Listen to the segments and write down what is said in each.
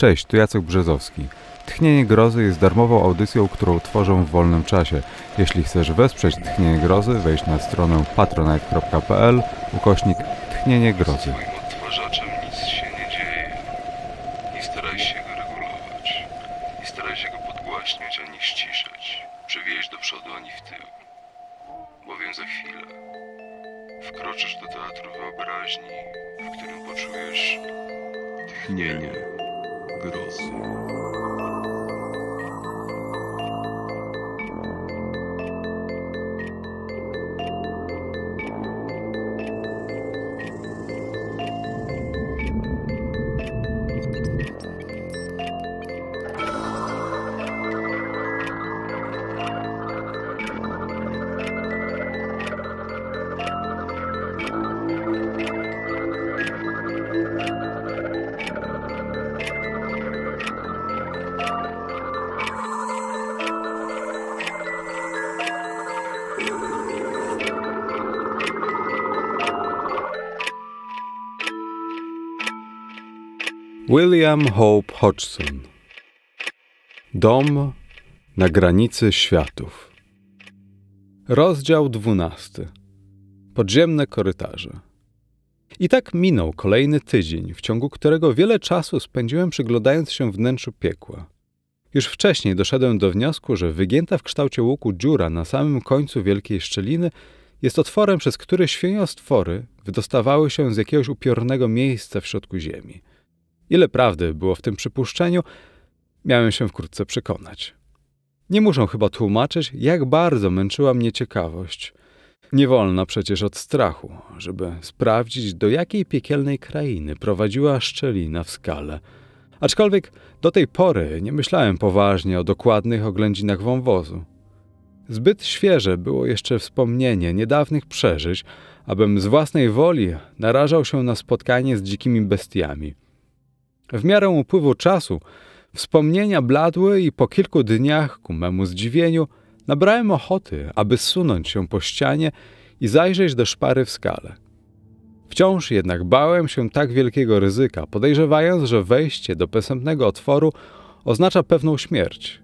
Cześć, tu Jacek Brzezowski. Tchnienie Grozy jest darmową audycją, którą tworzą w wolnym czasie. Jeśli chcesz wesprzeć Tchnienie Grozy, wejdź na stronę patronite.pl ukośnik Tchnienie Grozy. William Hope Hodgson Dom na granicy światów Rozdział dwunasty. Podziemne korytarze I tak minął kolejny tydzień, w ciągu którego wiele czasu spędziłem przyglądając się wnętrzu piekła. Już wcześniej doszedłem do wniosku, że wygięta w kształcie łuku dziura na samym końcu wielkiej szczeliny jest otworem, przez który świniostwory wydostawały się z jakiegoś upiornego miejsca w środku ziemi. Ile prawdy było w tym przypuszczeniu, miałem się wkrótce przekonać. Nie muszę chyba tłumaczyć, jak bardzo męczyła mnie ciekawość. Nie wolno przecież od strachu, żeby sprawdzić, do jakiej piekielnej krainy prowadziła szczelina w skale. Aczkolwiek do tej pory nie myślałem poważnie o dokładnych oględzinach wąwozu. Zbyt świeże było jeszcze wspomnienie niedawnych przeżyć, abym z własnej woli narażał się na spotkanie z dzikimi bestiami – w miarę upływu czasu wspomnienia bladły i po kilku dniach, ku memu zdziwieniu, nabrałem ochoty, aby sunąć się po ścianie i zajrzeć do szpary w skale. Wciąż jednak bałem się tak wielkiego ryzyka, podejrzewając, że wejście do posępnego otworu oznacza pewną śmierć.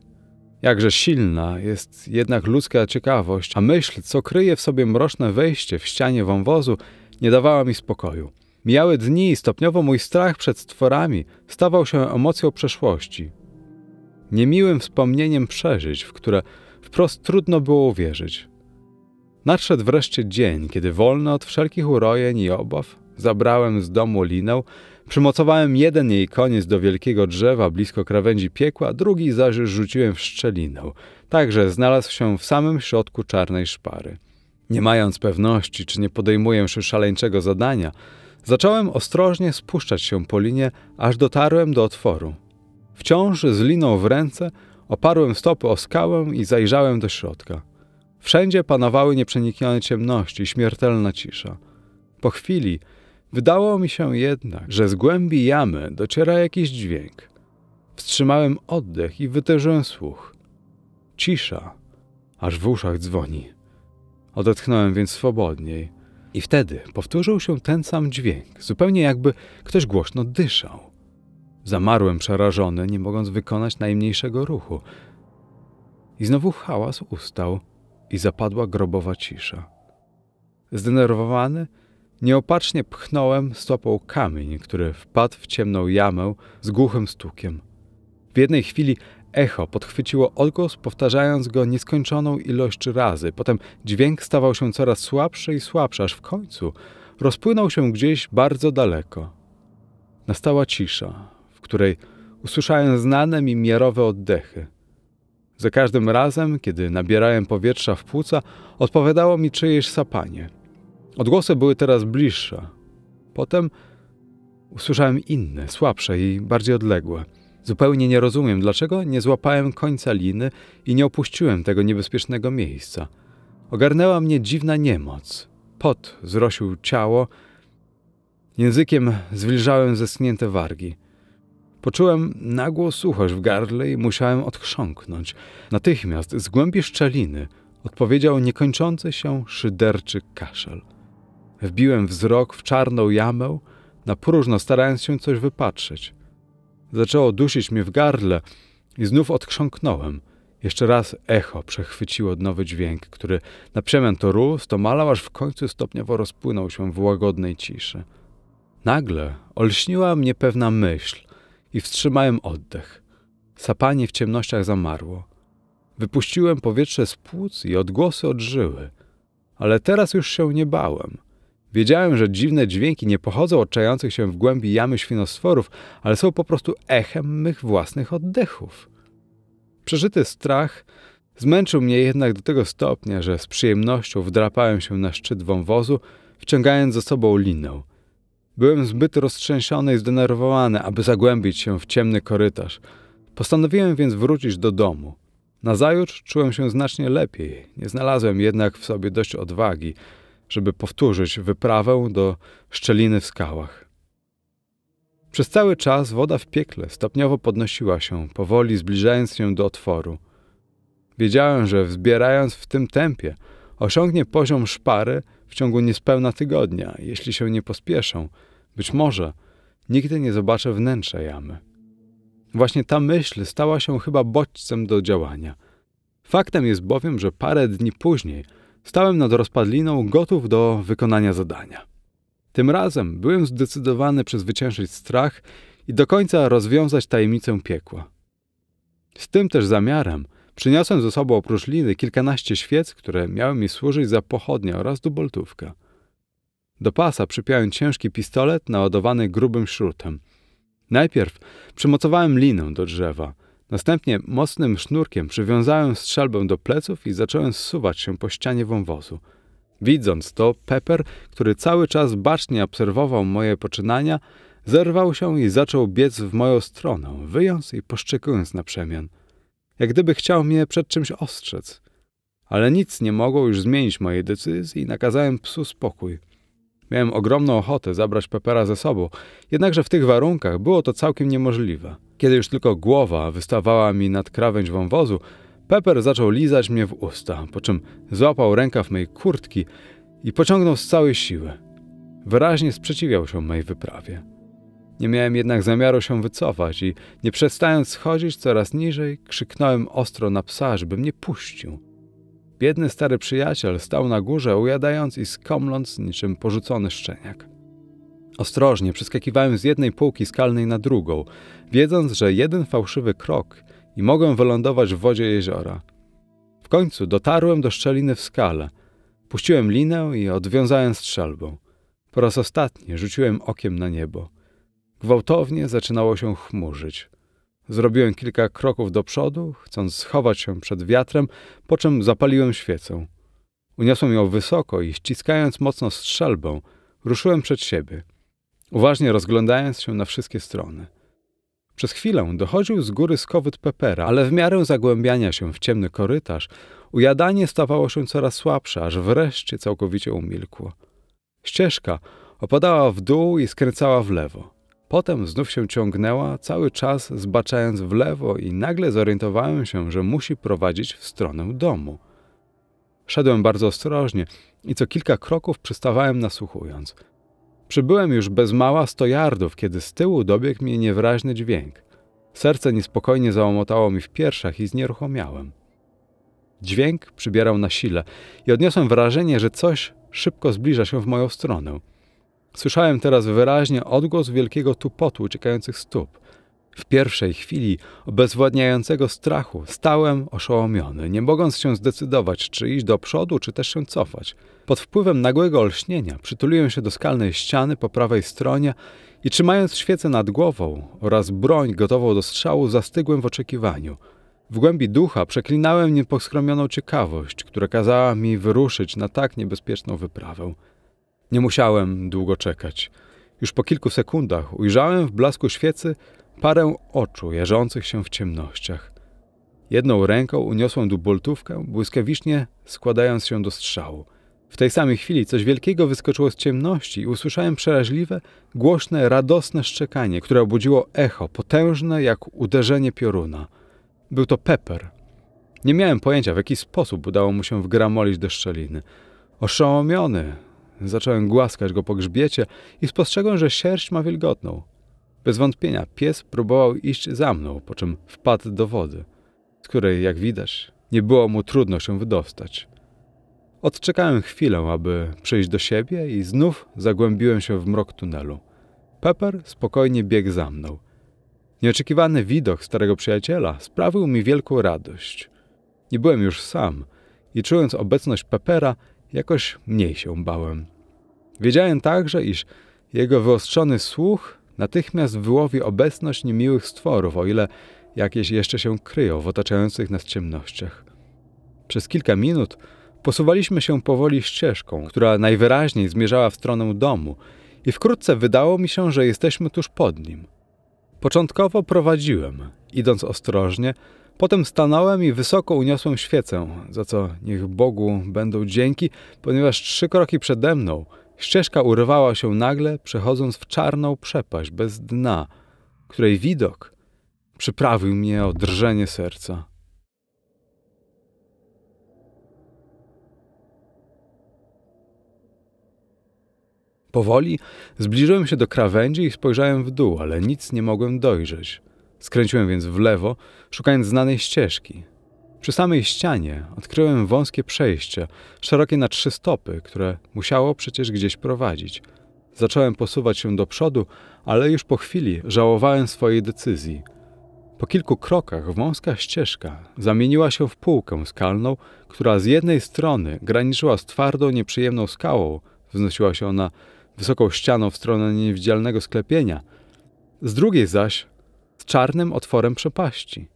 Jakże silna jest jednak ludzka ciekawość, a myśl, co kryje w sobie mroczne wejście w ścianie wąwozu, nie dawała mi spokoju. Mijały dni i stopniowo mój strach przed stworami stawał się emocją przeszłości. Niemiłym wspomnieniem przeżyć, w które wprost trudno było uwierzyć. Nadszedł wreszcie dzień, kiedy wolny od wszelkich urojeń i obaw zabrałem z domu linę, przymocowałem jeden jej koniec do wielkiego drzewa blisko krawędzi piekła, drugi zaś rzuciłem w szczelinę, tak że znalazł się w samym środku czarnej szpary. Nie mając pewności, czy nie podejmuję się szaleńczego zadania, Zacząłem ostrożnie spuszczać się po linie, aż dotarłem do otworu. Wciąż z liną w ręce oparłem stopy o skałę i zajrzałem do środka. Wszędzie panowały nieprzeniknione ciemności i śmiertelna cisza. Po chwili wydało mi się jednak, że z głębi jamy dociera jakiś dźwięk. Wstrzymałem oddech i wytężyłem słuch. Cisza, aż w uszach dzwoni. Odetchnąłem więc swobodniej. I wtedy powtórzył się ten sam dźwięk, zupełnie jakby ktoś głośno dyszał. Zamarłem przerażony, nie mogąc wykonać najmniejszego ruchu. I znowu hałas ustał i zapadła grobowa cisza. Zdenerwowany, nieopatrznie pchnąłem stopą kamień, który wpadł w ciemną jamę z głuchym stukiem. W jednej chwili Echo podchwyciło odgłos, powtarzając go nieskończoną ilość razy. Potem dźwięk stawał się coraz słabszy i słabszy, aż w końcu rozpłynął się gdzieś bardzo daleko. Nastała cisza, w której usłyszałem znane mi miarowe oddechy. Za każdym razem, kiedy nabierałem powietrza w płuca, odpowiadało mi czyjeś sapanie. Odgłosy były teraz bliższe. Potem usłyszałem inne, słabsze i bardziej odległe – Zupełnie nie rozumiem, dlaczego nie złapałem końca liny i nie opuściłem tego niebezpiecznego miejsca. Ogarnęła mnie dziwna niemoc. Pot zrosił ciało. Językiem zwilżałem zeschnięte wargi. Poczułem nagłą suchość w gardle i musiałem odchrząknąć. Natychmiast z głębi szczeliny odpowiedział niekończący się szyderczy kaszel. Wbiłem wzrok w czarną jamę, na próżno starając się coś wypatrzeć – Zaczęło dusić mnie w gardle i znów odchrząknąłem. Jeszcze raz echo przechwyciło nowy dźwięk, który na przemian to rósł, to malał, aż w końcu stopniowo rozpłynął się w łagodnej ciszy. Nagle olśniła mnie pewna myśl i wstrzymałem oddech. Sapanie w ciemnościach zamarło. Wypuściłem powietrze z płuc i odgłosy odżyły. Ale teraz już się nie bałem. Wiedziałem, że dziwne dźwięki nie pochodzą od czających się w głębi jamy świnosforów, ale są po prostu echem mych własnych oddechów. Przeżyty strach zmęczył mnie jednak do tego stopnia, że z przyjemnością wdrapałem się na szczyt wąwozu, wciągając za sobą linę. Byłem zbyt roztrzęsiony i zdenerwowany, aby zagłębić się w ciemny korytarz. Postanowiłem więc wrócić do domu. Nazajutrz czułem się znacznie lepiej. Nie znalazłem jednak w sobie dość odwagi, żeby powtórzyć wyprawę do szczeliny w skałach. Przez cały czas woda w piekle stopniowo podnosiła się, powoli zbliżając się do otworu. Wiedziałem, że wzbierając w tym tempie, osiągnie poziom szpary w ciągu niespełna tygodnia, jeśli się nie pospieszą. Być może nigdy nie zobaczę wnętrza jamy. Właśnie ta myśl stała się chyba bodźcem do działania. Faktem jest bowiem, że parę dni później – Stałem nad rozpadliną, gotów do wykonania zadania. Tym razem byłem zdecydowany przezwyciężyć strach i do końca rozwiązać tajemnicę piekła. Z tym też zamiarem przyniosłem ze sobą oprócz liny kilkanaście świec, które miały mi służyć za pochodnia oraz duboltówkę. Do pasa przypiałem ciężki pistolet naładowany grubym śrutem. Najpierw przymocowałem linę do drzewa – Następnie mocnym sznurkiem przywiązałem strzelbę do pleców i zacząłem zsuwać się po ścianie wąwozu. Widząc to, Pepper, który cały czas bacznie obserwował moje poczynania, zerwał się i zaczął biec w moją stronę, wyjąc i poszczekując na przemian. Jak gdyby chciał mnie przed czymś ostrzec. Ale nic nie mogło już zmienić mojej decyzji i nakazałem psu spokój. Miałem ogromną ochotę zabrać Pepera ze sobą, jednakże w tych warunkach było to całkiem niemożliwe. Kiedy już tylko głowa wystawała mi nad krawędź wąwozu, Pepper zaczął lizać mnie w usta, po czym złapał rękaw mojej kurtki i pociągnął z całej siły. Wyraźnie sprzeciwiał się mojej wyprawie. Nie miałem jednak zamiaru się wycofać i nie przestając schodzić coraz niżej, krzyknąłem ostro na psa, żeby mnie puścił. Biedny stary przyjaciel stał na górze, ujadając i skomląc niczym porzucony szczeniak. Ostrożnie przeskakiwałem z jednej półki skalnej na drugą, wiedząc, że jeden fałszywy krok i mogłem wylądować w wodzie jeziora. W końcu dotarłem do szczeliny w skale. Puściłem linę i odwiązałem strzelbą. Po raz ostatni rzuciłem okiem na niebo. Gwałtownie zaczynało się chmurzyć. Zrobiłem kilka kroków do przodu, chcąc schować się przed wiatrem, po czym zapaliłem świecę. Uniosłem ją wysoko i ściskając mocno strzelbą, ruszyłem przed siebie – uważnie rozglądając się na wszystkie strony. Przez chwilę dochodził z góry skowyt pepera, ale w miarę zagłębiania się w ciemny korytarz, ujadanie stawało się coraz słabsze, aż wreszcie całkowicie umilkło. Ścieżka opadała w dół i skręcała w lewo. Potem znów się ciągnęła, cały czas zbaczając w lewo i nagle zorientowałem się, że musi prowadzić w stronę domu. Szedłem bardzo ostrożnie i co kilka kroków przystawałem nasłuchując – Przybyłem już bez mała sto jardów, kiedy z tyłu dobiegł mnie niewyraźny dźwięk. Serce niespokojnie załomotało mi w piersiach i znieruchomiałem. Dźwięk przybierał na sile i odniosłem wrażenie, że coś szybko zbliża się w moją stronę. Słyszałem teraz wyraźnie odgłos wielkiego tupotu uciekających stóp. W pierwszej chwili obezwładniającego strachu stałem oszołomiony, nie mogąc się zdecydować, czy iść do przodu, czy też się cofać. Pod wpływem nagłego olśnienia przytuliłem się do skalnej ściany po prawej stronie i trzymając świecę nad głową oraz broń gotową do strzału, zastygłem w oczekiwaniu. W głębi ducha przeklinałem nieposkromioną ciekawość, która kazała mi wyruszyć na tak niebezpieczną wyprawę. Nie musiałem długo czekać. Już po kilku sekundach ujrzałem w blasku świecy parę oczu jarzących się w ciemnościach. Jedną ręką uniosłem duboltówkę, błyskawicznie składając się do strzału. W tej samej chwili coś wielkiego wyskoczyło z ciemności i usłyszałem przeraźliwe, głośne, radosne szczekanie, które obudziło echo, potężne jak uderzenie pioruna. Był to Pepper. Nie miałem pojęcia, w jaki sposób udało mu się wgramolić do szczeliny. Oszołomiony, zacząłem głaskać go po grzbiecie i spostrzegłem, że sierść ma wilgotną. Bez wątpienia pies próbował iść za mną, po czym wpadł do wody, z której, jak widać, nie było mu trudno się wydostać. Odczekałem chwilę, aby przyjść do siebie i znów zagłębiłem się w mrok tunelu. Pepper spokojnie biegł za mną. Nieoczekiwany widok starego przyjaciela sprawił mi wielką radość. Nie byłem już sam i czując obecność Peppera, jakoś mniej się bałem. Wiedziałem także, iż jego wyostrzony słuch natychmiast wyłowi obecność niemiłych stworów, o ile jakieś jeszcze się kryją w otaczających nas ciemnościach. Przez kilka minut posuwaliśmy się powoli ścieżką, która najwyraźniej zmierzała w stronę domu, i wkrótce wydało mi się, że jesteśmy tuż pod nim. Początkowo prowadziłem, idąc ostrożnie, potem stanąłem i wysoko uniosłem świecę, za co niech Bogu będą dzięki, ponieważ trzy kroki przede mną Ścieżka urwała się nagle, przechodząc w czarną przepaść bez dna, której widok przyprawił mnie o drżenie serca. Powoli zbliżyłem się do krawędzi i spojrzałem w dół, ale nic nie mogłem dojrzeć. Skręciłem więc w lewo, szukając znanej ścieżki. Przy samej ścianie odkryłem wąskie przejście, szerokie na trzy stopy, które musiało przecież gdzieś prowadzić. Zacząłem posuwać się do przodu, ale już po chwili żałowałem swojej decyzji. Po kilku krokach wąska ścieżka zamieniła się w półkę skalną, która z jednej strony graniczyła z twardą, nieprzyjemną skałą, wznosiła się ona wysoką ścianą w stronę niewidzialnego sklepienia, z drugiej zaś z czarnym otworem przepaści.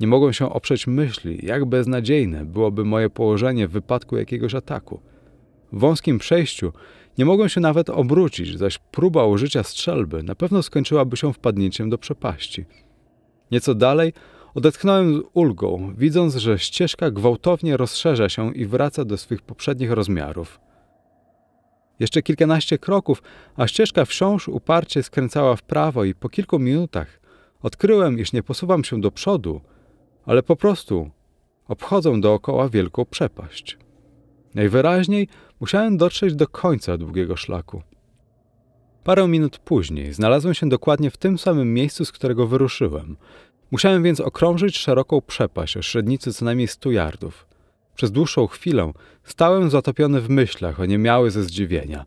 Nie mogłem się oprzeć myśli, jak beznadziejne byłoby moje położenie w wypadku jakiegoś ataku. W wąskim przejściu nie mogłem się nawet obrócić, zaś próba użycia strzelby na pewno skończyłaby się wpadnięciem do przepaści. Nieco dalej odetchnąłem z ulgą, widząc, że ścieżka gwałtownie rozszerza się i wraca do swych poprzednich rozmiarów. Jeszcze kilkanaście kroków, a ścieżka wciąż uparcie skręcała w prawo i po kilku minutach odkryłem, iż nie posuwam się do przodu – ale po prostu obchodzą dookoła wielką przepaść. Najwyraźniej musiałem dotrzeć do końca długiego szlaku. Parę minut później znalazłem się dokładnie w tym samym miejscu, z którego wyruszyłem. Musiałem więc okrążyć szeroką przepaść o średnicy co najmniej 100 yardów. Przez dłuższą chwilę stałem zatopiony w myślach, oniemiały ze zdziwienia.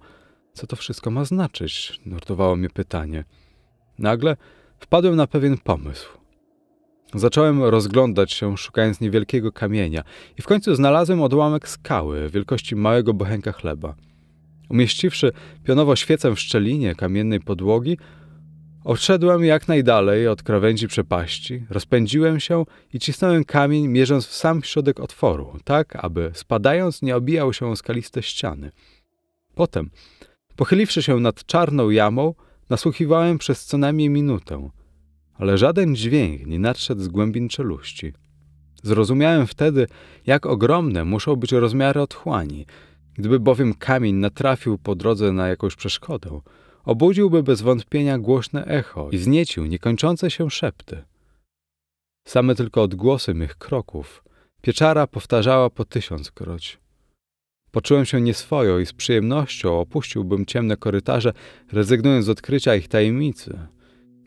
Co to wszystko ma znaczyć? nurtowało mnie pytanie. Nagle wpadłem na pewien pomysł. Zacząłem rozglądać się, szukając niewielkiego kamienia, i w końcu znalazłem odłamek skały wielkości małego bochenka chleba. Umieściwszy pionowo świecę w szczelinie kamiennej podłogi, odszedłem jak najdalej od krawędzi przepaści, rozpędziłem się i cisnąłem kamień, mierząc w sam środek otworu, tak aby spadając nie obijał się o skaliste ściany. Potem, pochyliwszy się nad czarną jamą, nasłuchiwałem przez co najmniej minutę – ale żaden dźwięk nie nadszedł z głębin czeluści. Zrozumiałem wtedy, jak ogromne muszą być rozmiary otchłani. Gdyby bowiem kamień natrafił po drodze na jakąś przeszkodę, obudziłby bez wątpienia głośne echo i zniecił niekończące się szepty. Same tylko odgłosy mych kroków pieczara powtarzała po tysiąckroć. Poczułem się nieswojo i z przyjemnością opuściłbym ciemne korytarze, rezygnując z odkrycia ich tajemnicy.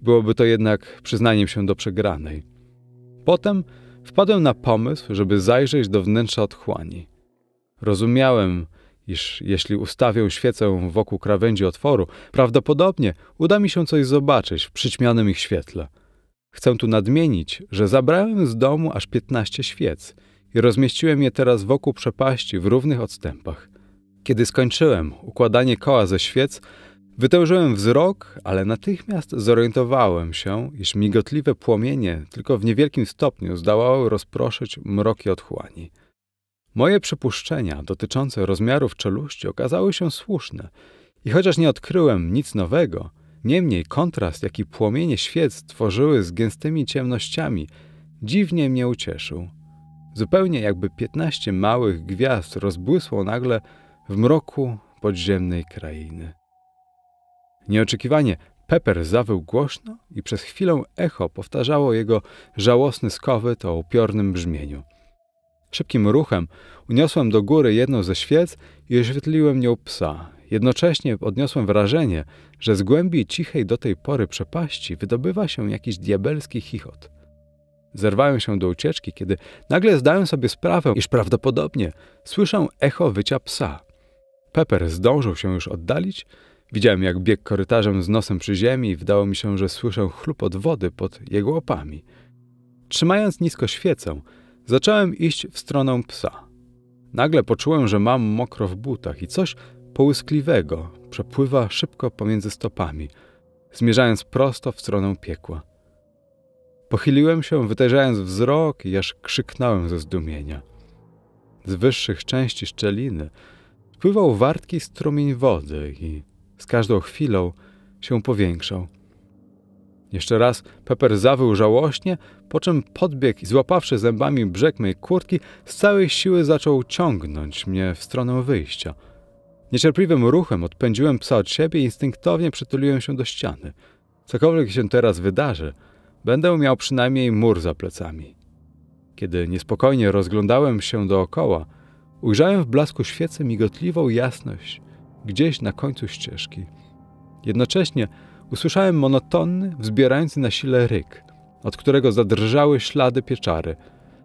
Byłoby to jednak przyznaniem się do przegranej. Potem wpadłem na pomysł, żeby zajrzeć do wnętrza otchłani. Rozumiałem, iż jeśli ustawię świecę wokół krawędzi otworu, prawdopodobnie uda mi się coś zobaczyć w przyćmianym ich świetle. Chcę tu nadmienić, że zabrałem z domu aż 15 świec i rozmieściłem je teraz wokół przepaści w równych odstępach. Kiedy skończyłem układanie koła ze świec, Wytężyłem wzrok, ale natychmiast zorientowałem się, iż migotliwe płomienie tylko w niewielkim stopniu zdawały rozproszyć mroki otchłani. Moje przypuszczenia dotyczące rozmiarów czeluści okazały się słuszne i chociaż nie odkryłem nic nowego, niemniej kontrast, jaki płomienie świec tworzyły z gęstymi ciemnościami, dziwnie mnie ucieszył. Zupełnie jakby piętnaście małych gwiazd rozbłysło nagle w mroku podziemnej krainy. Nieoczekiwanie Pepper zawył głośno i przez chwilę echo powtarzało jego żałosny skowyt o upiornym brzmieniu. Szybkim ruchem uniosłem do góry jedną ze świec i oświetliłem nią psa. Jednocześnie odniosłem wrażenie, że z głębi cichej do tej pory przepaści wydobywa się jakiś diabelski chichot. Zerwałem się do ucieczki, kiedy nagle zdałem sobie sprawę, iż prawdopodobnie słyszę echo wycia psa. Pepper zdążył się już oddalić, Widziałem, jak biegł korytarzem z nosem przy ziemi i wydało mi się, że słyszę chlupot wody pod jego łapami. Trzymając nisko świecę, zacząłem iść w stronę psa. Nagle poczułem, że mam mokro w butach i coś połyskliwego przepływa szybko pomiędzy stopami, zmierzając prosto w stronę piekła. Pochyliłem się, wytężając wzrok i aż krzyknąłem ze zdumienia. Z wyższych części szczeliny pływał wartki strumień wody i z każdą chwilą się powiększał. Jeszcze raz Pepper zawył żałośnie, po czym podbiegł i złapawszy zębami brzeg mej kurtki, z całej siły zaczął ciągnąć mnie w stronę wyjścia. Niecierpliwym ruchem odpędziłem psa od siebie i instynktownie przytuliłem się do ściany. Cokolwiek się teraz wydarzy, będę miał przynajmniej mur za plecami. Kiedy niespokojnie rozglądałem się dookoła, ujrzałem w blasku świecy migotliwą jasność – gdzieś na końcu ścieżki. Jednocześnie usłyszałem monotonny, wzbierający na sile ryk, od którego zadrżały ślady pieczary.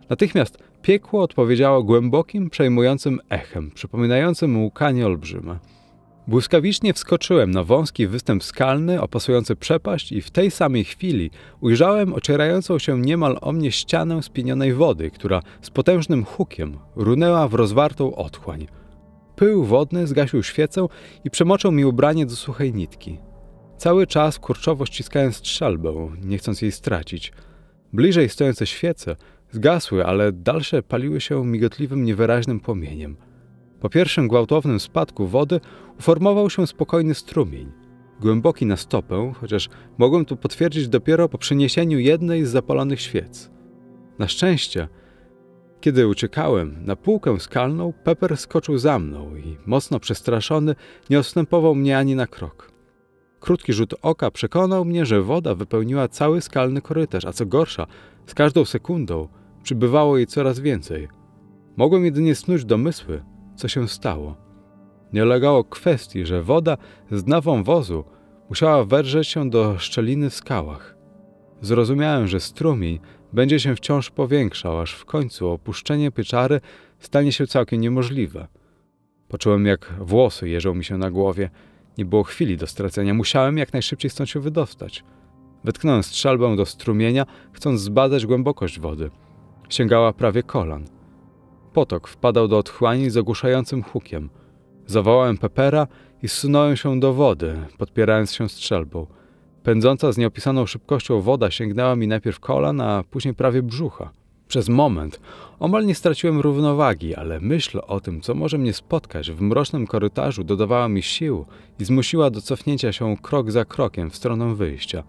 Natychmiast piekło odpowiedziało głębokim, przejmującym echem, przypominającym łkanie olbrzyma. Błyskawicznie wskoczyłem na wąski występ skalny opasujący przepaść i w tej samej chwili ujrzałem ocierającą się niemal o mnie ścianę spienionej wody, która z potężnym hukiem runęła w rozwartą otchłań pył wodny, zgasił świecę i przemoczył mi ubranie do suchej nitki. Cały czas kurczowo ściskałem strzelbę, nie chcąc jej stracić. Bliżej stojące świece zgasły, ale dalsze paliły się migotliwym, niewyraźnym płomieniem. Po pierwszym gwałtownym spadku wody uformował się spokojny strumień, głęboki na stopę, chociaż mogłem to potwierdzić dopiero po przeniesieniu jednej z zapalonych świec. Na szczęście kiedy uciekałem na półkę skalną, Pepper skoczył za mną i, mocno przestraszony, nie odstępował mnie ani na krok. Krótki rzut oka przekonał mnie, że woda wypełniła cały skalny korytarz, a co gorsza, z każdą sekundą przybywało jej coraz więcej. Mogłem jedynie snuć domysły, co się stało. Nie ulegało kwestii, że woda z dna wąwozu musiała wedrzeć się do szczeliny w skałach. Zrozumiałem, że strumień będzie się wciąż powiększał, aż w końcu opuszczenie pieczary stanie się całkiem niemożliwe. Poczułem, jak włosy jeżą mi się na głowie. Nie było chwili do stracenia, musiałem jak najszybciej stąd się wydostać. Wytknąłem strzelbę do strumienia, chcąc zbadać głębokość wody. Sięgała prawie kolan. Potok wpadał do otchłani z ogłuszającym hukiem. Zawołałem Pepera i zsunąłem się do wody, podpierając się strzelbą. Pędząca z nieopisaną szybkością woda sięgnęła mi najpierw kolan, a później prawie brzucha. Przez moment omal nie straciłem równowagi, ale myśl o tym, co może mnie spotkać w mrocznym korytarzu, dodawała mi sił i zmusiła do cofnięcia się krok za krokiem w stronę wyjścia.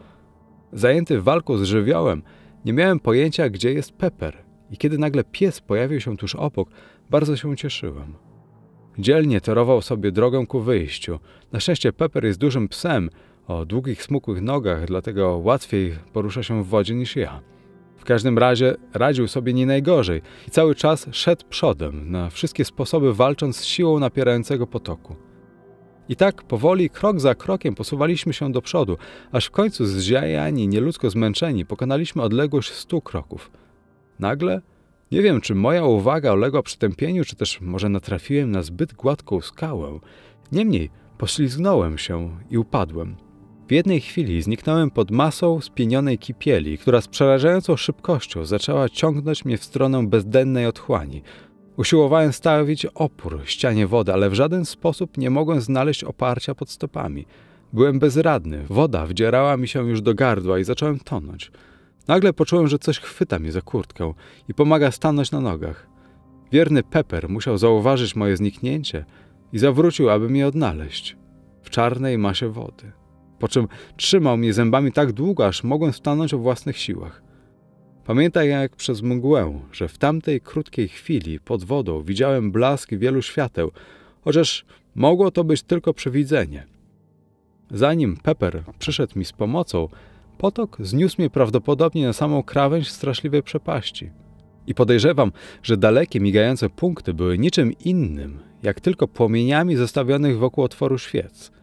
Zajęty walką z żywiołem, nie miałem pojęcia, gdzie jest Pepper i kiedy nagle pies pojawił się tuż obok, bardzo się cieszyłem. Dzielnie torował sobie drogę ku wyjściu. Na szczęście Pepper jest dużym psem o długich, smukłych nogach, dlatego łatwiej porusza się w wodzie niż ja. W każdym razie radził sobie nie najgorzej i cały czas szedł przodem, na wszystkie sposoby walcząc z siłą napierającego potoku. I tak powoli, krok za krokiem posuwaliśmy się do przodu, aż w końcu zziajani, nieludzko zmęczeni, pokonaliśmy odległość stu kroków. Nagle, nie wiem czy moja uwaga uległa przytępieniu, czy też może natrafiłem na zbyt gładką skałę. Niemniej, poślizgnąłem się i upadłem. W jednej chwili zniknąłem pod masą spienionej kipieli, która z przerażającą szybkością zaczęła ciągnąć mnie w stronę bezdennej otchłani. Usiłowałem stawić opór ścianie wody, ale w żaden sposób nie mogłem znaleźć oparcia pod stopami. Byłem bezradny, woda wdzierała mi się już do gardła i zacząłem tonąć. Nagle poczułem, że coś chwyta mnie za kurtkę i pomaga stanąć na nogach. Wierny Pepper musiał zauważyć moje zniknięcie i zawrócił, aby mnie odnaleźć w czarnej masie wody po czym trzymał mnie zębami tak długo, aż mogłem stanąć o własnych siłach. Pamiętaj jak przez mgłę, że w tamtej krótkiej chwili pod wodą widziałem blask wielu świateł, chociaż mogło to być tylko przewidzenie. Zanim Pepper przyszedł mi z pomocą, potok zniósł mnie prawdopodobnie na samą krawędź straszliwej przepaści. I podejrzewam, że dalekie migające punkty były niczym innym, jak tylko płomieniami zostawionych wokół otworu świec –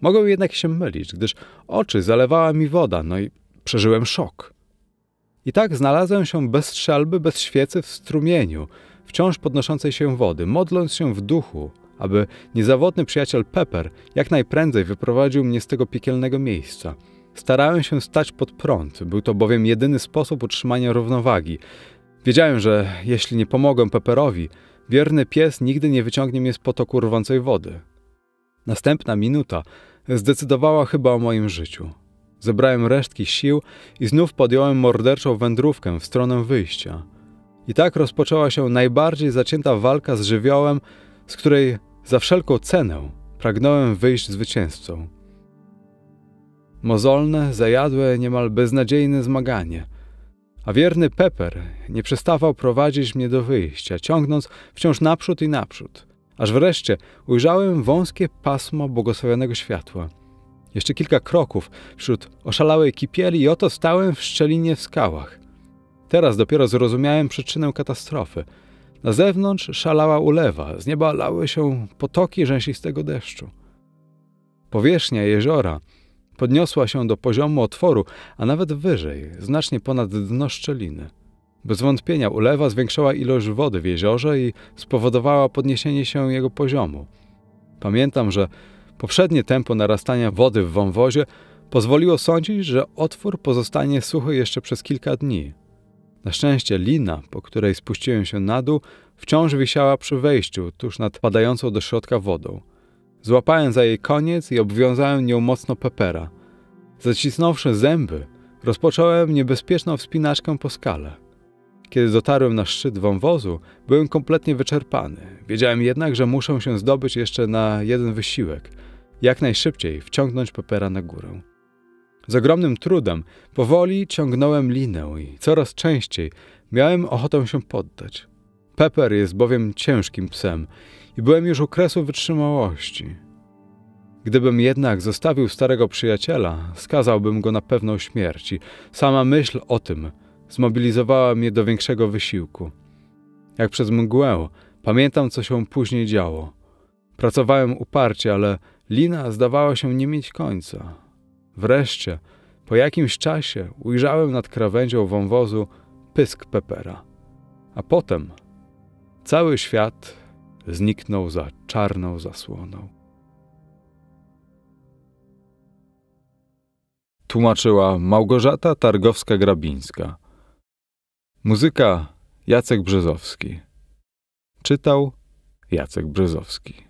Mogę jednak się mylić, gdyż oczy zalewała mi woda, no i przeżyłem szok. I tak znalazłem się bez strzelby, bez świecy w strumieniu, wciąż podnoszącej się wody, modląc się w duchu, aby niezawodny przyjaciel Pepper jak najprędzej wyprowadził mnie z tego piekielnego miejsca. Starałem się stać pod prąd, był to bowiem jedyny sposób utrzymania równowagi. Wiedziałem, że jeśli nie pomogę Pepperowi, wierny pies nigdy nie wyciągnie mnie z potoku rwącej wody. Następna minuta zdecydowała chyba o moim życiu. Zebrałem resztki sił i znów podjąłem morderczą wędrówkę w stronę wyjścia. I tak rozpoczęła się najbardziej zacięta walka z żywiołem, z której za wszelką cenę pragnąłem wyjść zwycięzcą. Mozolne, zajadłe, niemal beznadziejne zmaganie. A wierny Pepper nie przestawał prowadzić mnie do wyjścia, ciągnąc wciąż naprzód i naprzód – Aż wreszcie ujrzałem wąskie pasmo błogosławionego światła. Jeszcze kilka kroków wśród oszalałej kipieli i oto stałem w szczelinie w skałach. Teraz dopiero zrozumiałem przyczynę katastrofy. Na zewnątrz szalała ulewa, z nieba lały się potoki rzęsistego deszczu. Powierzchnia jeziora podniosła się do poziomu otworu, a nawet wyżej, znacznie ponad dno szczeliny. Bez wątpienia ulewa zwiększyła ilość wody w jeziorze i spowodowała podniesienie się jego poziomu. Pamiętam, że poprzednie tempo narastania wody w wąwozie pozwoliło sądzić, że otwór pozostanie suchy jeszcze przez kilka dni. Na szczęście lina, po której spuściłem się na dół, wciąż wisiała przy wejściu, tuż nad padającą do środka wodą. Złapałem za jej koniec i obwiązałem nią mocno pepera. Zacisnąwszy zęby, rozpocząłem niebezpieczną wspinaczkę po skale. Kiedy dotarłem na szczyt wąwozu, byłem kompletnie wyczerpany. Wiedziałem jednak, że muszę się zdobyć jeszcze na jeden wysiłek. Jak najszybciej wciągnąć Pepera na górę. Z ogromnym trudem powoli ciągnąłem linę i coraz częściej miałem ochotę się poddać. Pepper jest bowiem ciężkim psem i byłem już u kresu wytrzymałości. Gdybym jednak zostawił starego przyjaciela, skazałbym go na pewną śmierć. I sama myśl o tym zmobilizowała mnie do większego wysiłku. Jak przez mgłę, pamiętam co się później działo. Pracowałem uparcie, ale lina zdawała się nie mieć końca. Wreszcie, po jakimś czasie, ujrzałem nad krawędzią wąwozu pysk pepera. A potem cały świat zniknął za czarną zasłoną. Tłumaczyła Małgorzata Targowska-Grabińska. Muzyka Jacek Brzezowski. Czytał Jacek Brzezowski.